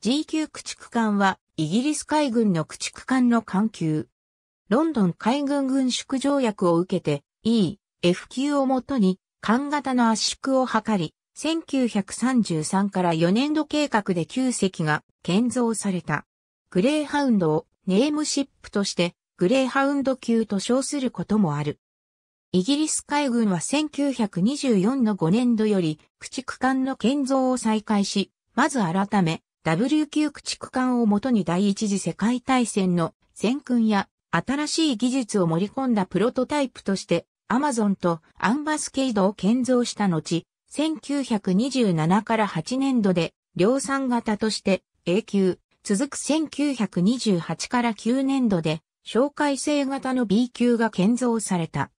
GQ 駆逐艦はイギリス海軍の駆逐艦の艦級。ロンドン海軍軍縮条約を受けて E、F 級をもとに艦型の圧縮を図り、1933から4年度計画で9隻が建造された。グレーハウンドをネームシップとしてグレーハウンド級と称することもある。イギリス海軍は1924の5年度より駆逐艦の建造を再開し、まず改め W 級駆逐艦をもとに第一次世界大戦の戦訓や新しい技術を盛り込んだプロトタイプとしてアマゾンとアンバスケイドを建造した後、1927から8年度で量産型として A 級、続く1928から9年度で紹介性型の B 級が建造された。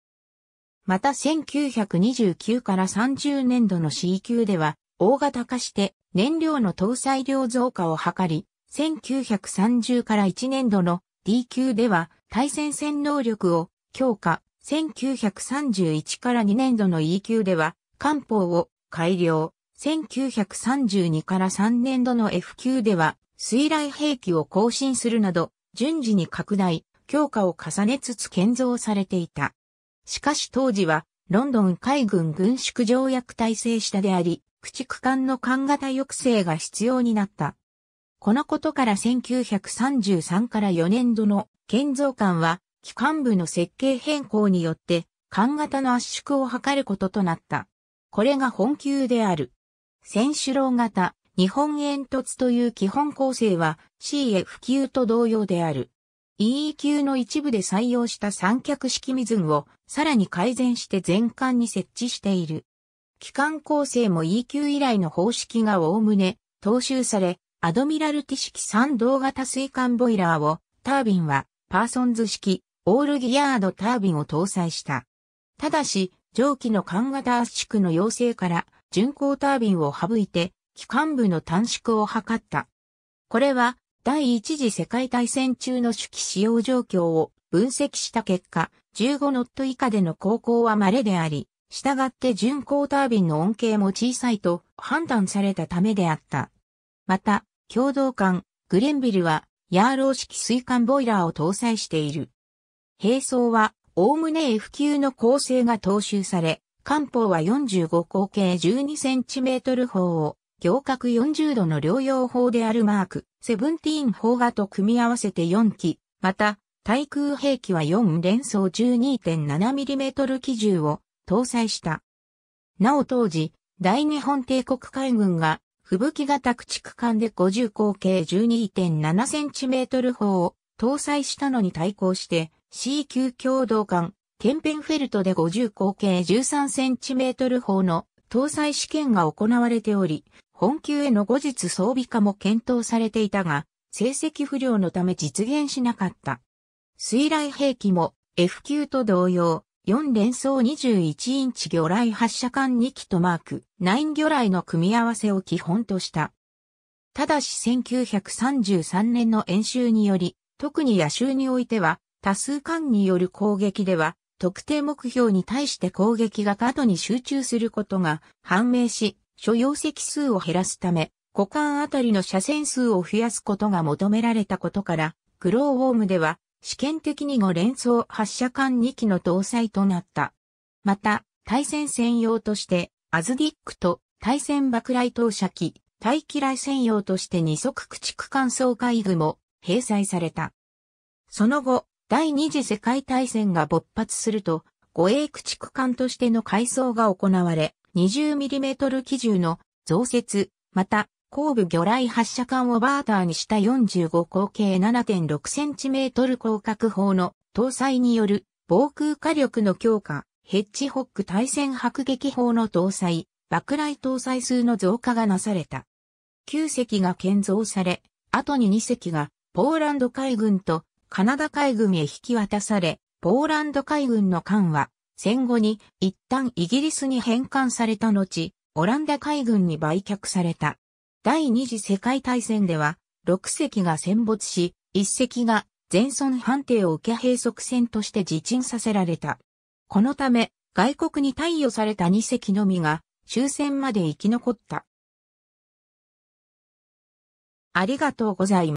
また1929から30年度の C 級では大型化して燃料の搭載量増加を図り、1930から1年度の D 級では対戦戦能力を強化、1931から2年度の E 級では艦砲を改良、1932から3年度の F 級では水雷兵器を更新するなど、順次に拡大、強化を重ねつつ建造されていた。しかし当時は、ロンドン海軍軍縮条約体制下であり、駆逐艦の艦型抑制が必要になった。このことから1933から4年度の建造艦は、機関部の設計変更によって、艦型の圧縮を図ることとなった。これが本級である。選手郎型、日本煙突という基本構成は CF 級と同様である。EE 級の一部で採用した三脚式水群をさらに改善して全艦に設置している。機関構成も E q 以来の方式がおおむね踏襲され、アドミラルティ式3動型水管ボイラーを、タービンはパーソンズ式オールギアードタービンを搭載した。ただし、蒸気の管型圧縮の要請から巡航タービンを省いて、機関部の短縮を図った。これは、第一次世界大戦中の手記使用状況を分析した結果、15ノット以下での航行は稀であり、したがって巡航タービンの恩恵も小さいと判断されたためであった。また、共同艦、グレンビルは、ヤーロー式水管ボイラーを搭載している。並走は、おおむね F 級の構成が踏襲され、艦砲は45口径 12cm 砲を、行角40度の両用砲であるマーク、セブンティーン砲画と組み合わせて4機、また、対空兵器は4連装 12.7mm 機銃を搭載した。なお当時、大日本帝国海軍が、吹雪型駆逐艦で50口径1 2 7メートル砲を搭載したのに対抗して C 級共同艦、ケンペンフェルトで50口径1 3センチメートル砲の搭載試験が行われており、本級への後日装備化も検討されていたが、成績不良のため実現しなかった。水雷兵器も F 級と同様、4連装21インチ魚雷発射管2機とマーク9魚雷の組み合わせを基本とした。ただし1933年の演習により、特に野州においては、多数間による攻撃では、特定目標に対して攻撃が過度に集中することが判明し、所要席数を減らすため、股間あたりの車線数を増やすことが求められたことから、グローウォームでは試験的に5連装発射艦2機の搭載となった。また、対戦専用として、アズディックと対戦爆雷投射機、対機雷専用として二足駆逐艦総海具も併載された。その後、第二次世界大戦が勃発すると、護衛駆逐艦としての改装が行われ、20mm 機銃の増設、また後部魚雷発射管をバーターにした45口径 7.6cm 広角砲の搭載による防空火力の強化、ヘッジホック対戦迫撃砲の搭載、爆雷搭載数の増加がなされた。9隻が建造され、後に2隻がポーランド海軍とカナダ海軍へ引き渡され、ポーランド海軍の艦は戦後に一旦イギリスに返還された後、オランダ海軍に売却された。第二次世界大戦では、6隻が戦没し、1隻が全損判定を受け閉塞船として自沈させられた。このため、外国に貸与された2隻のみが終戦まで生き残った。ありがとうございます。